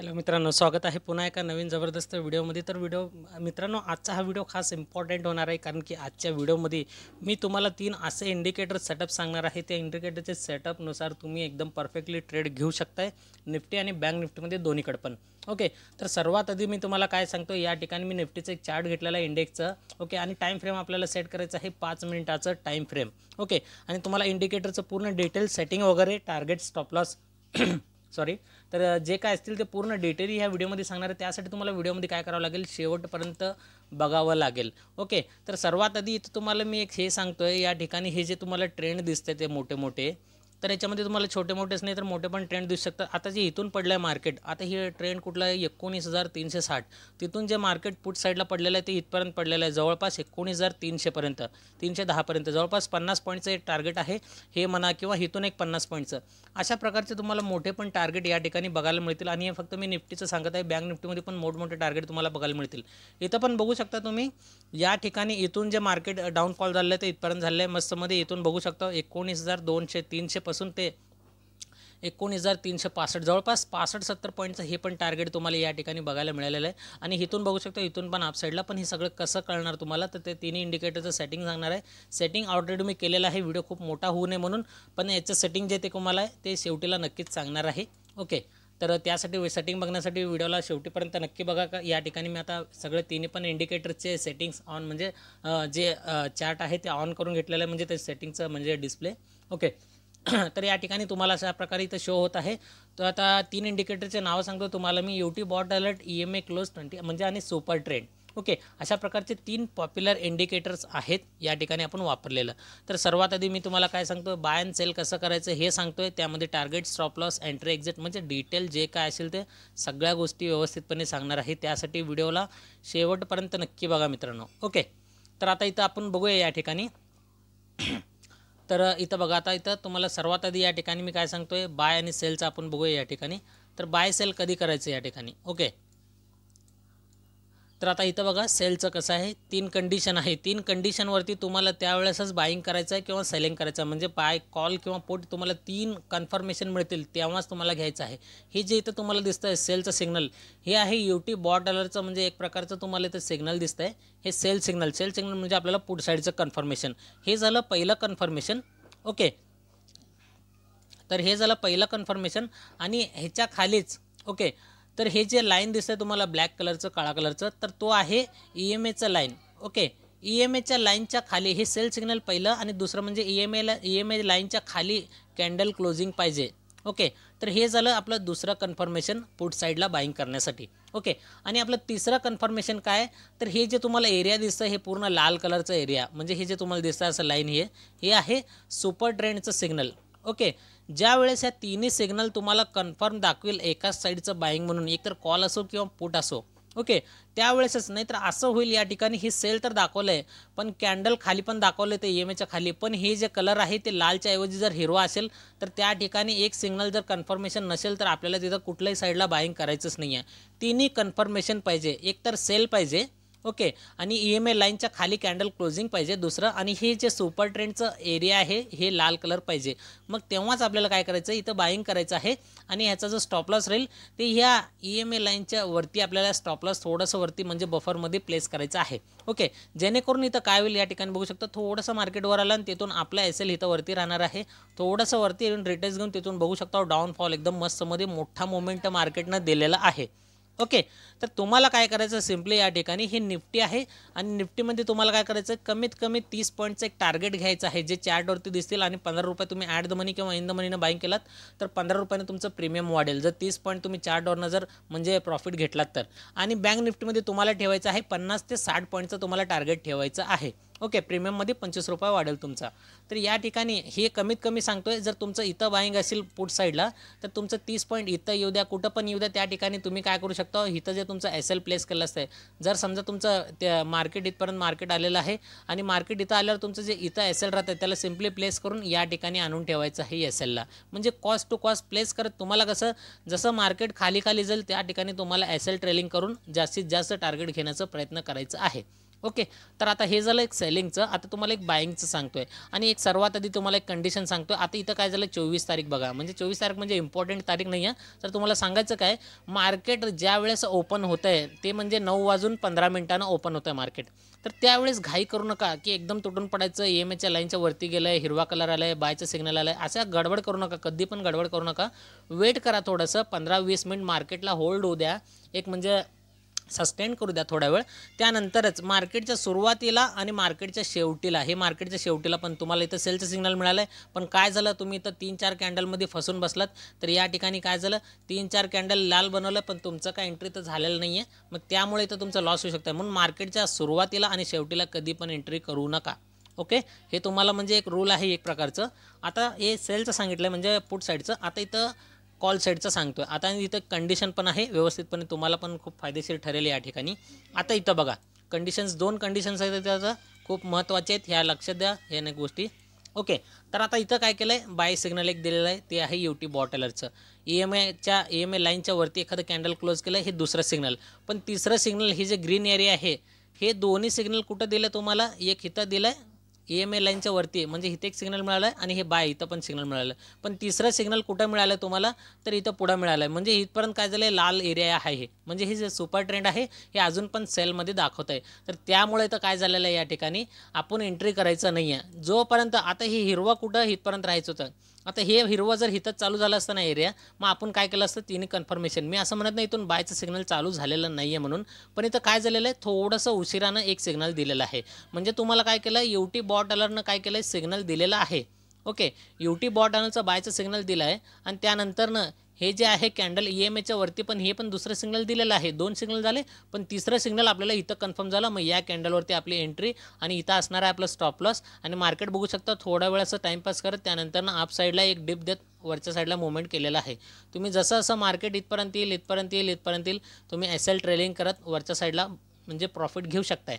hello मित्रांनो स्वागत आहे पुन्हा एका नवीन जबरदस्त व्हिडिओमध्ये तर व्हिडिओ मित्रांनो आजचा हा व्हिडिओ खास इम्पॉर्टंट होणार आहे कारण की आजच्या व्हिडिओमध्ये मी तुम्हाला तीन असे इंडिकेटर सेटअप सांगणार आहे त्या इंडिकेटरचे सेटअपनुसार तुम्ही एकदम परफेक्टली ट्रेड घेऊ शकताय निफ्टी आणि बँक निफ्टीमध्ये दोन्हीकडे पण ओके तर सर्वात आधी मी तुम्हाला काय सांगतो या ठिकाणी मी निफ्टीचं एक चार्ट घेतलेला आहे इंडेक्सचं ओके आणि टाईम फ्रेम आपल्याला सेट करायचं आहे पाच मिनिटाचं टाईम फ्रेम ओके आणि तुम्हाला इंडिकेटरचं पूर्ण डिटेल सेटिंग वगैरे टार्गेट स्टॉप लॉस सॉरी तर जे काय असतील ते पूर्ण डिटेल ह्या व्हिडिओमध्ये सांगणार आहे त्यासाठी तुम्हाला व्हिडिओमध्ये काय करावं लागेल शेवटपर्यंत बघावं लागेल ओके तर सर्वात आधी इथं तुम्हाला मी एक हे सांगतो आहे या ठिकाणी हे जे तुम्हाला ट्रेंड दिसते ते मोठे मोठे तर याच्यामध्ये तुम्हाला छोटे मोठेच नाही तर मोठे पण ट्रेंड दिसू शकतात आता जे इथून पडलं आहे मार्केट आता हे ट्रेंड कुठला आहे एकोणीस हजार तीनशे साठ तिथून जे मार्केट पुट साईडला पडलेलं आहे ते इथपर्यंत पडलेलं आहे जवळपास एकोणीस हजार तीनशेपर्यंत तीनशे दहापर्यंत जवळपास पन्नास पॉईंटचं एक टार्गेट आहे हे म्हणा किंवा इथून एक पन्नास पॉईंटचं अशा प्रकारचे तुम्हाला मोठे पण टार्गेट या ठिकाणी बघायला मिळतील आणि हे फक्त मी निफ्टीचं सांगत आहे बँक निफ्टीमध्ये पण मोठमोठे टार्गेट तुम्हाला बघायला मिळतील इथं पण बघू शकता तुम्ही या ठिकाणी इथून जे मार्केट डाऊनफॉल झालं आहे ते इथपर्यंत झालं आहे मस्तमध्ये इथून बघू शकता एकोणीस हजार दोनशे तीनशे पासून ते एकोणीस हजार तीनशे पासष्ट जवळपास पासष्ट सत्तर पॉईंटचं हे पण टार्गेट तुम्हाला या ठिकाणी बघायला मिळालेलं आहे आणि इथून बघू शकता इथून पण अपसाईडला पण हे सगळं कसं कळणार तुम्हाला तर ते तिन्ही इंडिकेटरचं सेटिंग सांगणार आहे सेटिंग ऑलरेडी मी केलेलं आहे व्हिडिओ खूप मोठा होऊ नये म्हणून पण याचं सेटिंग जे ते तुम्हाला आहे ते शेवटीला नक्कीच सांगणार आहे ओके तर त्यासाठी सेटिंग बघण्यासाठी व्हिडिओला शेवटीपर्यंत नक्की बघा का या ठिकाणी मी आता सगळे तिन्ही पण इंडिकेटरचे सेटिंग्स ऑन म्हणजे जे चार्ट आहे ते ऑन करून घेतलेलं आहे म्हणजे ते सेटिंगचं म्हणजे डिस्प्ले ओके तर या ठिकाणी तुम्हाला अशा प्रकारे इथं शो होत आहे तर आता तीन इंडिकेटरचे नावं सांगतो तुम्हाला मी UT bot alert E M A close twenty म्हणजे आणि सुपर ट्रेंड ओके अशा प्रकारचे तीन पॉप्युलर इंडिकेटर्स आहेत या ठिकाणी आपण वापरलेलं तर सर्वात आधी मी तुम्हाला काय सांगतो बाय अँड सेल कसं करायचं हे सांगतोय त्यामध्ये target stop loss entry exit म्हणजे डिटेल जे काय असेल ते सगळ्या गोष्टी व्यवस्थितपणे सांगणार आहे त्यासाठी व्हिडिओला शेवटपर्यंत नक्की बघा मित्रांनो ओके तर आता इथं आपण बघूया या ठिकाणी तर इथं बघा आता इथं तुम्हाला सर्वात आधी या ठिकाणी मी काय सांगतो आहे बाय आणि सेलचं आपण बघूया या ठिकाणी तर बाय सेल कधी करायचं या ठिकाणी ओके तर आता इथं बघा सेलचं कसं आहे तीन कंडिशन आहे तीन कंडिशनवरती तुम्हाला त्यावेळेसच बाईंग करायचं आहे किंवा सेलिंग करायचं आहे म्हणजे बाय कॉल किंवा पोट तुम्हाला तीन कन्फर्मेशन मिळतील तेव्हाच तुम्हाला घ्यायचं आहे हे जे इथं तुम्हाला दिसतं आहे सेलचं सिग्नल हे आहे युटी बॉट डॉलरचं म्हणजे एक प्रकारचं तुम्हाला इथं सिग्नल दिसतं आहे हे सेल सिग्नल सेल सिग्नल म्हणजे आपल्याला पुढ साईडचं कन्फर्मेशन हे झालं पहिलं कन्फर्मेशन ओके तर हे झालं पहिलं कन्फर्मेशन आणि ह्याच्या खालीच ओके okay, तर हे जे लाईन दिसतंय तुम्हाला ब्लॅक कलरचं काळा कलरचं तर तो आहे ई एम एचं line okay E e M एच्या लाईनच्या खाली हे सेल सिग्नल पहिलं आणि दुसरं म्हणजे ई एम एला ई एम ए लाईनच्या खाली कॅन्डल क्लोजिंग पाहिजे ओके तर हे झालं आपलं दुसरं कन्फर्मेशन पुट साईडला बाईंग करण्यासाठी ओके आणि आपलं तिसरं कन्फर्मेशन काय तर हे जे तुम्हाला एरिया दिसतं हे पूर्ण लाल कलरचं एरिया म्हणजे हे जे तुम्हाला दिसतं असं लाईन हे हे आहे सुपर ट्रेंडचं सिग्नल ओके ज्या वेळेस या तिन्ही सिग्नल तुम्हाला कन्फर्म दाखवेल एकाच साईडचं बाईंग म्हणून एकतर कॉल असो किंवा पुट असो ओके त्यावेळेसच नाही तर असं होईल या ठिकाणी ही सेल तर दाखवलं आहे पण कॅन्डल खाली पण दाखवलं आहे ते ई एम एच्या खाली पण हे जे कलर आहे ते लालच्या ऐवजी जर हिरो असेल तर त्या ठिकाणी एक सिग्नल जर कन्फर्मेशन नसेल तर आपल्याला तिथं कुठल्याही साईडला बाईंग करायचंच नाही आहे तिन्ही कन्फर्मेशन पाहिजे एकतर सेल पाहिजे ओके आणि ई एम ए लाईनच्या खाली कॅन्डल क्लोजिंग पाहिजे दुसरं आणि हे जे सुपर ट्रेंडचं एरिया आहे हे लाल कलर पाहिजे मग तेव्हाच आपल्याला काय करायचं इथं बाईंग करायचं आहे आणि ह्याचा जो स्टॉप लॉस राहील ते ह्या ई एम ए लाईनच्या वरती आपल्याला स्टॉप लॉस थोडंसं वरती म्हणजे बफरमध्ये प्लेस करायचं आहे ओके जेणेकरून इथं काय होईल या ठिकाणी बघू शकतो थोडंसं मार्केटवर आलं आणि तिथून आपला एस एल इथं वरती राहणार आहे थोडंसं वरती येऊन रिटर्न घेऊन तिथून बघू शकता डाऊनफॉल एकदम मस्तमध्ये मोठा मोमेंट मार्केटनं दिलेला आहे ओके तर तुम्हाला काय करायचं सिम्पली या ठिकाणी ही निफ्टी आहे आणि निफ्टीमध्ये तुम्हाला काय करायचं कमीत कमी तीस पॉईंटचं एक टार्गेट घ्यायचं आहे जे चार्टवरती दिसतील आणि पंधरा रुपये तुम्ही ॲट द मनी किंवा इन द मनीनं बाईंग केलात तर पंधरा रुपयानं तुमचं प्रीमियम वाढेल जर तीस पॉईंट तुम्ही चार्टवरनं जर म्हणजे प्रॉफिट घेतलात तर आणि बँक निफ्टीमध्ये तुम्हाला ठेवायचं आहे पन्नास ते साठ पॉईंटचं तुम्हाला टार्गेट ठेवायचं आहे ओके प्रीमियममध्ये पंचवीस रुपये वाढेल तुमचा तर या ठिकाणी हे कमीत कमी सांगतोय जर तुमचं इथं बाईंग असेल पुट साईडला तर तुमचं तीस पॉईंट इथं येऊ द्या कुठं पण येऊ द्या त्या ठिकाणी तुम्ही काय करू शकता इथं जे तुमचं एस एल प्लेस केलं असतं जर समजा तुमचं त्या मार्केट इथपर्यंत मार्केट आलेलं आहे आणि मार्केट इथं आल्यावर तुमचं जे इथं एस एल राहतं त्याला सिम्पली प्लेस करून या ठिकाणी आणून ठेवायचं आहे एस एलला म्हणजे कॉस्ट टू कॉस्ट प्लेस करत तुम्हाला कसं जसं मार्केट खाली खाली जाईल त्या ठिकाणी तुम्हाला एस एल ट्रेलिंग करून जास्तीत जास्त टार्गेट घेण्याचा प्रयत्न करायचा आहे ओके तर आता हे झालं एक सेलिंगचं आता तुम्हाला एक बाईंगचं सांगतोय आणि एक सर्वात आधी तुम्हाला एक कंडिशन सांगतोय आता इथं काय झालं चोवीस तारीख बघा म्हणजे चोवीस तारीख म्हणजे इम्पॉर्टंट तारीख नाही आहे तर तुम्हाला सांगायचं काय मार्केट ज्या वेळेस ओपन होत आहे ते म्हणजे नऊ वाजून पंधरा मिनिटानं ओपन होतं आहे मार्केट तर त्यावेळेस घाई करू नका की एकदम तुटून पडायचं एम e एच्या लाईनच्या वरती गेलं आहे हिरवा कलर आलं आहे बायचं सिग्नल आलं आहे असं गडबड करू नका कधी पण गडबड करू नका वेट करा थोडंसं पंधरा वीस मिनिट मार्केटला होल्ड होऊ द्या एक म्हणजे सस्टेन करू द्या थोड्या वेळ त्यानंतरच मार्केटच्या सुरुवातीला आणि मार्केटच्या शेवटीला हे मार्केटच्या शेवटीला पण तुम्हाला इथं सेलचं सिग्नल मिळालं आहे पण काय झालं तुम्ही इथं तीन चार कॅन्डलमध्ये फसून बसलात तर या ठिकाणी काय झालं तीन चार कॅन्डल लाल बनवलं पण तुमचं काय एंट्री तर झालेलं नाही आहे मग त्यामुळे इथं तुमचा लॉस होऊ शकतं म्हणून मार्केटच्या सुरुवातीला आणि शेवटीला कधी पण एंट्री करू नका ओके हे तुम्हाला म्हणजे एक रूल आहे एक प्रकारचं आता हे सेलचं सांगितलं म्हणजे पुट साईडचं आता इथं कॉल साईडचं सांगतो आहे आता इथं कंडिशन पण आहे व्यवस्थितपणे तुम्हाला पण खूप फायदेशीर ठरेल या ठिकाणी आता इथं बघा कंडिशन्स दोन कंडिशन्स आहेत त्याचं खूप महत्त्वाचे आहेत ह्या लक्ष द्या ह्या गोष्टी ओके तर आता इथं काय केलं आहे बाय सिग्नल एक दिलेलं आहे ते आहे युटी बॉटलरचं ई एम एच्या ई एम ए लाईनच्या वरती एखादं कॅन्डल क्लोज केलं हे दुसरं सिग्नल पण तिसरं सिग्नल हे जे ग्रीन एरिया आहे हे दोन्ही सिग्नल कुठं दिलं तुम्हाला एक इथं दिलं आहे ई एम ए लाईनच्या वरती म्हणजे इथे एक सिग्नल मिळाला आहे आणि हे बाय इथं पण सिग्नल मिळालं पण तिसरं सिग्नल कुठं मिळालं आहे तुम्हाला तर इथं पुढं मिळालं आहे म्हणजे इथपर्यंत काय झालं आहे लाल एरिया आहे हे म्हणजे हे जे सुपर ट्रेंड आहे हे अजून पण सेलमध्ये दाखवत आहे तर त्यामुळे तर काय झालेलं आहे या ठिकाणी आपण एंट्री करायचं नाही आहे जोपर्यंत आता हे हिरवा कुठं इथपर्यंत राहायचं होतं आता हे हिरवं जर हिथं चालू झालं असतं ना एरिया मग आपण काय केलं असतं तिने कन्फर्मेशन मी असं म्हणत नाही इथून बायचं सिग्नल चालू झालेलं नाही आहे म्हणून पण इथं काय झालेलं आहे थोडंसं उशिरानं एक सिग्नल दिलेलं आहे म्हणजे तुम्हाला काय केलं यू टी बॉट अलरनं काय केलं सिग्नल दिलेला आहे ओके यू बॉट अलरचं बायचं सिग्नल दिलं आहे आणि त्यानंतरनं हे जे आहे कॅन्डल ई एम एच्या वरती पण हे पण दुसरं सिग्नल दिलेलं आहे दोन सिग्नल झाले पण तिसरं सिग्नल आपल्याला इथं कन्फर्म झालं मग या कॅन्डलवरती आपली एंट्री आणि इथं असणार आहे आपलं स्टॉप लॉस आणि मार्केट बघू शकता थोडा वेळ असं टाईमपास करत त्यानंतर आप साईडला एक डिप देत वरच्या साईडला मुवमेंट केलेला आहे तुम्ही जसं असं मार्केट इथपर्यंत येईल इथपर्यंत येईल इथपर्यंत येईल तुम्ही एस एल ट्रेलिंग करत वरच्या साईडला म्हणजे प्रॉफिट घेऊ शकताय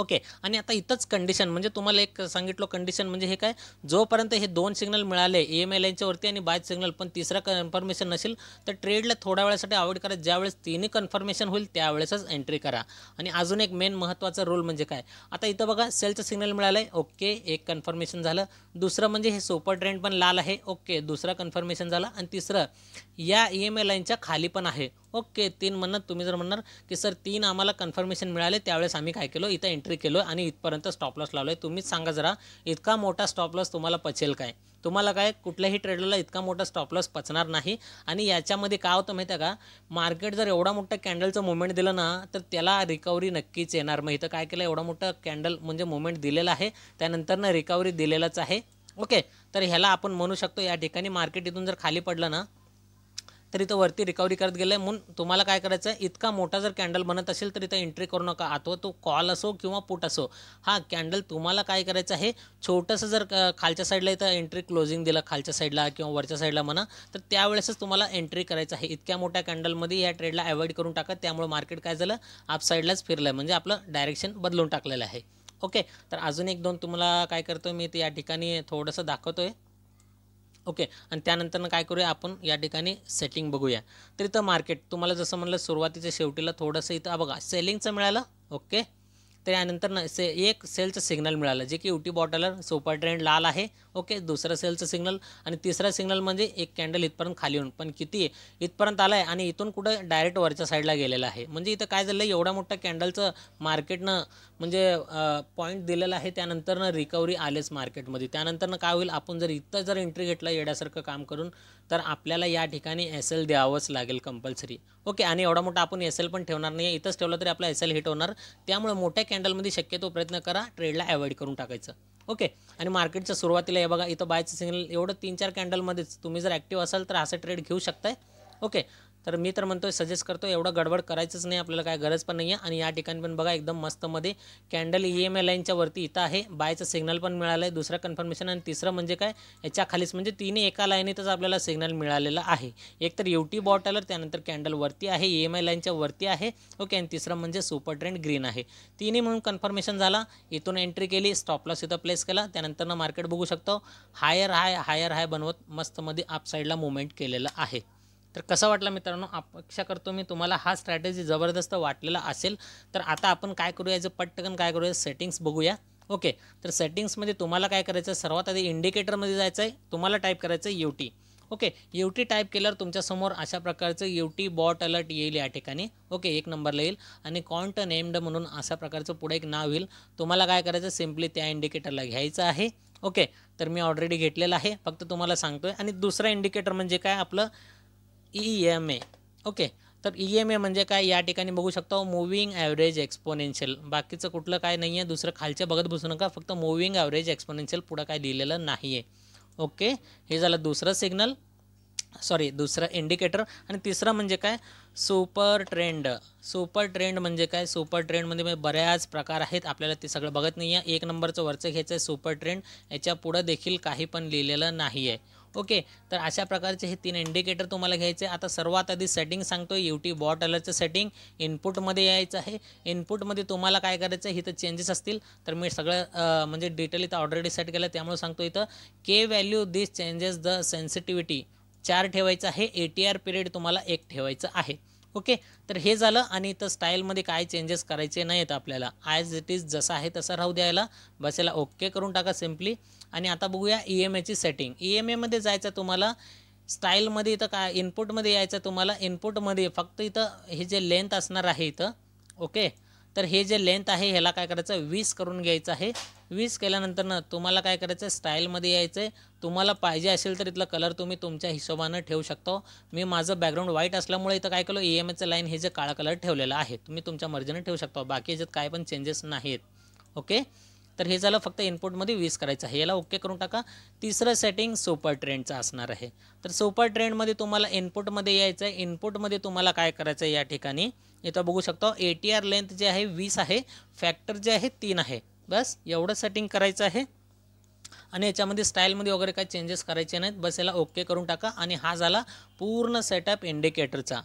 ओके आणि आता इथंच कंडिशन म्हणजे तुम्हाला एक सांगितलं कंडिशन म्हणजे हे काय जोपर्यंत हे दोन सिग्नल मिळाले ई एम आय वरती आणि बाय सिग्नल पण तिसरा कन्फर्मेशन नसेल तर ट्रेडला थोड्या वेळासाठी अवॉइड करा ज्यावेळेस तिन्ही कन्फर्मेशन होईल त्यावेळेसच एंट्री करा आणि अजून एक मेन महत्त्वाचा रोल म्हणजे काय आता इथं बघा सेलचं सिग्नल मिळालं आहे ओके एक कन्फर्मेशन झालं दुसरं म्हणजे हे सुपर ट्रेंड पण लाल आहे ओके दुसरा कन्फर्मेशन झालं आणि तिसरं या ई एम आय लाईनच्या खाली पण आहे ओके तीन म्हणत तुम्ही जर म्हणणार की सर तीन आम्हाला कन्फर्मेशन मिळाले त्यावेळेस आम्ही काय केलो इथं एंट्री केलो आणि इथपर्यंत स्टॉप लॉस लावलो आहे तुम्हीच सांगा जरा इतका मोठा स्टॉप लॉस तुम्हाला पचेल काय तुम्हाला काय कुठल्याही ट्रेडरला इतका मोठा स्टॉप लॉस पचणार नाही आणि याच्यामध्ये काय होतं माहिती आहे का मार्केट जर एवढा मोठा कॅन्डलचं मुवमेंट दिलं ना तर त्याला रिकव्हरी नक्कीच येणार मग इथं काय केलं एवढा मोठा कॅन्डल म्हणजे मुवमेंट दिलेला आहे त्यानंतरनं रिकव्हरी दिलेलाच आहे ओके तर ह्याला आपण म्हणू शकतो या ठिकाणी मार्केट इथून जर खाली पडलं ना तर इथं वरती रिकव्हरी करत गेलं आहे म्हणून तुम्हाला काय करायचं आहे इतका मोठा जर कॅन्डल बनत असेल तर इथं एंट्री करू नका अथवा तो कॉल असो किंवा पुट असो हा कॅन्डल तुम्हाला काय करायचं आहे छोटंसं जर खालच्या साईडला इथं एंट्री क्लोजिंग दिलं खालच्या साईडला किंवा वरच्या साईडला म्हणा तर त्यावेळेसच तुम्हाला एंट्री करायचं आहे इतक्या मोठ्या कॅन्डलमध्ये या ट्रेडला अवॉइड करून टाका त्यामुळे मार्केट काय झालं आप साईडलाच फिरलं आहे म्हणजे आपलं डायरेक्शन बदलून टाकलेलं आहे ओके तर अजून एक दोन तुम्हाला काय करतो मी ते या ठिकाणी थोडंसं दाखवतो आहे ओके आणि त्यानंतरनं काय करूया आपण या ठिकाणी सेटिंग बघूया तर इथं मार्केट तुम्हाला जसं म्हणलं सुरुवातीच्या शेवटीला थोडंसं इथं बघा सेलिंगचं मिळालं ओके तर ना से एक सेलचं सिग्नल मिळालं जे की युटी बॉटलर सोपर ट्रेंड लाल आहे ओके दुसरं सेलचं सिग्नल आणि तिसरा सिग्नल म्हणजे एक कॅन्डल इथपर्यंत खाली येऊन पण किती इथपर्यंत आला आहे आणि इथून कुठं डायरेक्ट वरच्या साईडला गेलेला आहे म्हणजे इथं काय झालं आहे एवढा मोठा कॅन्डलचं मार्केटनं म्हणजे पॉईंट दिलेलं आहे त्यानंतरनं रिकव्हरी आलेच मार्केटमध्ये त्यानंतरनं काय होईल आपण जर इथं जर एंट्री घेतला येड्यासारखं काम करून तर आपल्याला या ठिकाणी एस एल द्यावंच लागेल कंपल्सरी ओके आणि एवढा मोठा आपण एस एल पण ठेवणार नाही इथंच ठेवलं तरी आपला एस एल हिट होणार त्यामुळे मोठ्या कॅन्डलमध्ये शक्यतो प्रयत्न करा ट्रेडला अवॉइड करून टाकायचं ओके आणि मार्केटच्या सुरुवातीला आहे बघा इथं बायचं सिग्नल एवढं तीन चार कॅन्डलमध्येच तुम्ही जर ऍक्टिव्ह असाल तर असं ट्रेड घेऊ शकताय ओके तर मी तर म्हणतो सजेस्ट करतो एवढं गडबड करायचंच नाही आपल्याला काय गरज पण नाही आहे आणि या ठिकाणी पण बघा एकदम मस्तमध्ये candle E e M A लाईनच्या वरती इथं आहे बायचं सिग्नल पण मिळालं आहे दुसरं कन्फर्मेशन आणि तिसरं म्हणजे काय याच्या खालीच म्हणजे तिन्ही एका लाईनीतच आपल्याला सिग्नल मिळालेलं आहे एक तर युटी बॉटलर त्यानंतर कॅन्डल वरती आहे ई एम आय लाईनच्या वरती आहे ओके आणि तिसरं म्हणजे सुपर ट्रेंड ग्रीन आहे तिन्ही म्हणून कन्फर्मेशन झाला इथून एंट्री केली स्टॉपलॉस इथं प्लेस केला त्यानंतरनं मार्केट बघू शकतो हायर हाय हायर हाय बनवत मस्तमध्ये अपसाईडला मुवमेंट केलेलं आहे तर कसा वाटला मित्रांनो अपेक्षा करतो मी तुम्हाला हा स्ट्रॅटेजी जबरदस्त वाटलेला असेल तर आता आपण काय करूया याचं पटकन काय करूया सेटिंग्स बघूया ओके तर सेटिंग्समध्ये तुम्हाला काय करायचं सर्वात आधी इंडिकेटरमध्ये जायचं आहे तुम्हाला टाईप करायचं आहे यू ओके यू टाईप केल्यावर तुमच्यासमोर अशा प्रकारचं यू बॉट अलर्ट येईल या ठिकाणी ओके एक नंबरला येईल आणि कॉन्ट नेम्ड म्हणून अशा प्रकारचं पुढे एक नाव येईल तुम्हाला काय करायचं सिम्पली त्या इंडिकेटरला घ्यायचं आहे ओके तर मी ऑलरेडी घेतलेलं आहे फक्त तुम्हाला सांगतो आहे आणि दुसरा इंडिकेटर म्हणजे काय आपलं ई एम ए ओके तर ई एम ए म्हणजे काय या ठिकाणी बघू शकता मुव्हिंग ॲव्हरेज एक्सपोनेन्शियल बाकीचं कुठलं काय नाही आहे दुसरं खालच्या बघत बसू नका फक्त मुव्हिंग ॲव्हरेज एक्सपोनेन्शियल पुढं काय लिहिलेलं नाही आहे ओके हे झालं दुसरं सिग्नल सॉरी दुसरं इंडिकेटर आणि तिसरं म्हणजे काय सुपर ट्रेंड सुपर ट्रेंड म्हणजे काय सुपर ट्रेंडमध्ये बऱ्याच प्रकार आहेत आपल्याला ते सगळं बघत नाही आहे एक नंबरचं वरचं घ्यायचं आहे सुपर ट्रेंड याच्या पुढं देखील काही पण लिहिलेलं नाही आहे ओके तर अशा प्रकारचे हे तीन इंडिकेटर तुम्हाला घ्यायचे आता सर्वात आधी सेटिंग सांगतो युटी बॉट अलर्टचं सेटिंग इनपुटमध्ये यायचं आहे इनपुटमध्ये तुम्हाला काय करायचं आहे इथं चेंजेस असतील तर मी सगळं म्हणजे डिटेल इथं ऑलरेडी सेट केलं त्यामुळे सांगतो इथं K value this changes the sensitivity चार ठेवायचं आहे ए टी आर पिरियड तुम्हाला एक ठेवायचं आहे ओके तर हे झालं आणि इथं स्टाईलमध्ये काय चेंजेस करायचे नाही आहेत आपल्याला ॲज इट इज जसं आहे तसं राहू द्यायला बस याला ओके करून टाका सिम्पली आणि आता बघूया ई एम एची सेटिंग ई एम एमध्ये जायचं तुम्हाला स्टाईलमध्ये इथं काय इनपुटमध्ये यायचं तुम्हाला इनपुटमध्ये फक्त इथं हे जे लेंथ असणार आहे इथं ओके तर हे जे लेंथ आहे ह्याला काय करायचं वीस करून घ्यायचं आहे वीस केल्यानंतर ना तुम्हाला काय करायचं आहे स्टाईलमध्ये यायचं आहे तुम्हाला पाहिजे असेल तर इथला कलर तुम्ही तुमच्या हिशोबानं ठेवू शकतो मी माझं बॅकग्राऊंड व्हाईट असल्यामुळे इथं काय केलं ई एम एचं लाईन हे जे काळा कलर ठेवलेलं आहे तुम्ही तुमच्या मर्जीने ठेवू शकता बाकी ह्याच्यात काय पण चेंजेस नाहीत ओके तर हे झालं फक्त इनपुटमध्ये वीस करायचं आहे याला ओके करून टाका तिसरं सेटिंग सुपर ट्रेंडचं असणार आहे तर सुपर ट्रेंडमध्ये तुम्हाला इनपुटमध्ये यायचं आहे इनपुटमध्ये तुम्हाला काय करायचं आहे या ठिकाणी इथं बघू शकतो ए टी आर लेंथ जे आहे वीस आहे फॅक्टर जे आहे तीन आहे बस एवढं सेटिंग करायचं आहे आणि याच्यामध्ये स्टाईलमध्ये वगैरे काही चेंजेस करायचे नाहीत बस याला ओके करून टाका आणि हा झाला पूर्ण सेटअप इंडिकेटरचा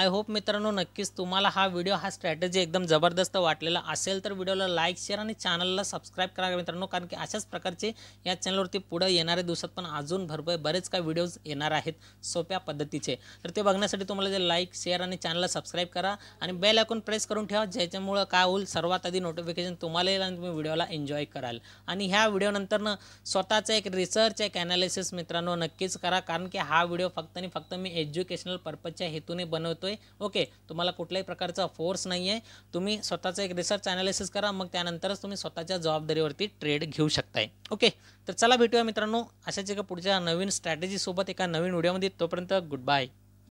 आय होप मित्रांनो नक्कीच तुम्हाला हा व्हिडिओ हा स्ट्रॅटेजी एकदम जबरदस्त वाटलेला असेल तर व्हिडिओला लाईक शेअर आणि चॅनलला सबस्क्राईब करा मित्रांनो कारण की अशाच प्रकारचे या चॅनलवरती पुढे येणाऱ्या दिवसात पण अजून भरपूर बरेच काही व्हिडिओज येणार आहेत सोप्या पद्धतीचे तर ते बघण्यासाठी तुम्हाला जे लाईक शेअर आणि चॅनलला सबस्क्राईब करा आणि बेल आयकॉन प्रेस करून ठेवा ज्याच्यामुळं काय होईल सर्वात आधी नोटिफिकेशन तुम्हाला येईल आणि तुम्ही व्हिडिओला एन्जॉय कराल आणि ह्या व्हिडिओनंतरनं स्वतःचं एक रिसर्च एक ॲनालिसिस मित्रांनो नक्कीच करा कारण की हा व्हिडिओ फक्त आणि फक्त मी एज्युकेशनल पर्पजच्या हेतूने बनवतो ओके तुम्हाला कुठल्याही प्रकारचा फोर्स नाही आहे तुम्ही स्वतःचं एक रिसर्च ॲनालिसिस करा मग त्यानंतरच तुम्ही स्वतःच्या जबाबदारीवरती ट्रेड घेऊ शकताय ओके तर चला भेटूया मित्रांनो अशाच एका पुढच्या नवीन स्ट्रॅटेजीसोबत एका नवीन व्हिडिओमध्ये तोपर्यंत गुड बाय